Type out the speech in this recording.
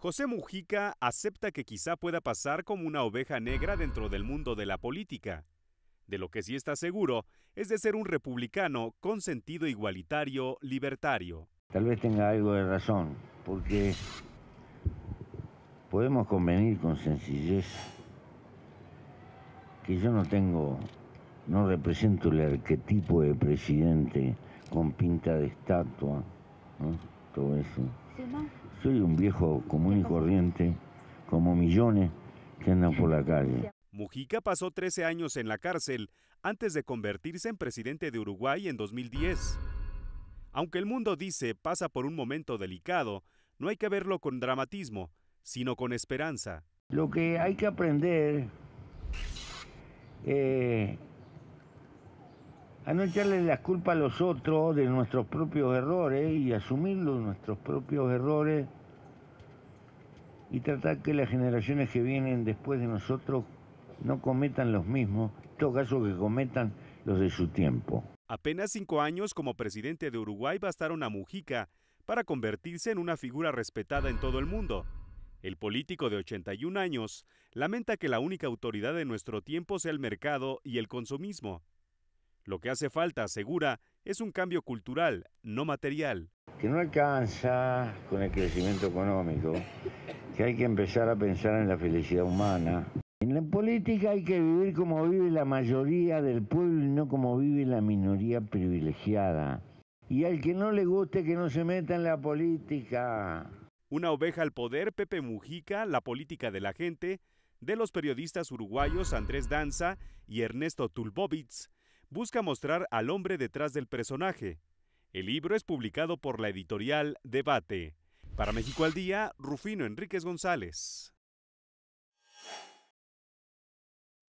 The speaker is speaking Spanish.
José Mujica acepta que quizá pueda pasar como una oveja negra dentro del mundo de la política. De lo que sí está seguro es de ser un republicano con sentido igualitario, libertario. Tal vez tenga algo de razón, porque podemos convenir con sencillez que yo no tengo, no represento el arquetipo de presidente con pinta de estatua, todo eso. Soy un viejo común y corriente, como millones que andan por la calle. Mujica pasó 13 años en la cárcel antes de convertirse en presidente de Uruguay en 2010. Aunque el mundo dice pasa por un momento delicado, no hay que verlo con dramatismo, sino con esperanza. Lo que hay que aprender eh, a no echarle las culpas a los otros de nuestros propios errores y asumir nuestros propios errores y tratar que las generaciones que vienen después de nosotros no cometan los mismos, en todo caso que cometan los de su tiempo. Apenas cinco años como presidente de Uruguay bastaron a Mujica para convertirse en una figura respetada en todo el mundo. El político de 81 años lamenta que la única autoridad de nuestro tiempo sea el mercado y el consumismo. Lo que hace falta, asegura, es un cambio cultural, no material. Que no alcanza con el crecimiento económico, que hay que empezar a pensar en la felicidad humana. En la política hay que vivir como vive la mayoría del pueblo y no como vive la minoría privilegiada. Y al que no le guste que no se meta en la política. Una oveja al poder, Pepe Mujica, la política de la gente, de los periodistas uruguayos Andrés Danza y Ernesto Tulbovitz, busca mostrar al hombre detrás del personaje. El libro es publicado por la editorial Debate. Para México al Día, Rufino Enríquez González.